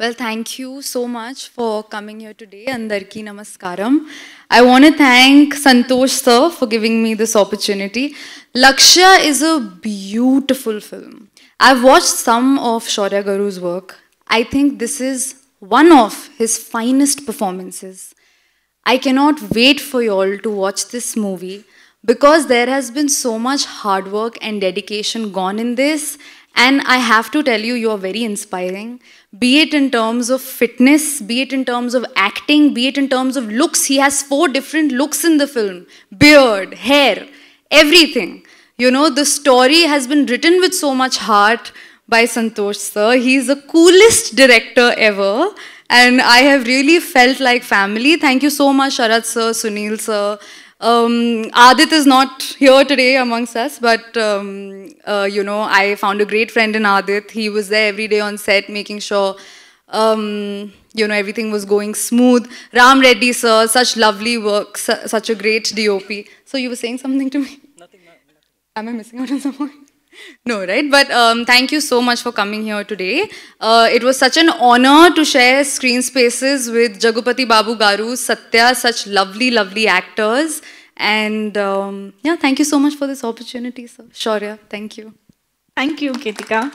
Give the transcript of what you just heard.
Well, thank you so much for coming here today. Andarki namaskaram. I want to thank Santosh sir for giving me this opportunity. Lakshya is a beautiful film. I've watched some of Shaurya Guru's work. I think this is one of his finest performances. I cannot wait for you all to watch this movie because there has been so much hard work and dedication gone in this and I have to tell you, you are very inspiring. Be it in terms of fitness, be it in terms of acting, be it in terms of looks. He has four different looks in the film beard, hair, everything. You know, the story has been written with so much heart by Santosh sir. He's the coolest director ever. And I have really felt like family. Thank you so much, Sharat sir, Sunil sir. Um, Adit is not here today amongst us, but um, uh, you know, I found a great friend in Adit. He was there every day on set, making sure um, you know everything was going smooth. Ram Reddy sir, such lovely work, su such a great DOP. So you were saying something to me? Nothing. nothing. Am I missing out on something? No, right? But um, thank you so much for coming here today. Uh, it was such an honor to share screen spaces with Jagupati Babu Garu, Satya, such lovely, lovely actors. And um, yeah, thank you so much for this opportunity, sir. Shaurya, thank you. Thank you, Ketika.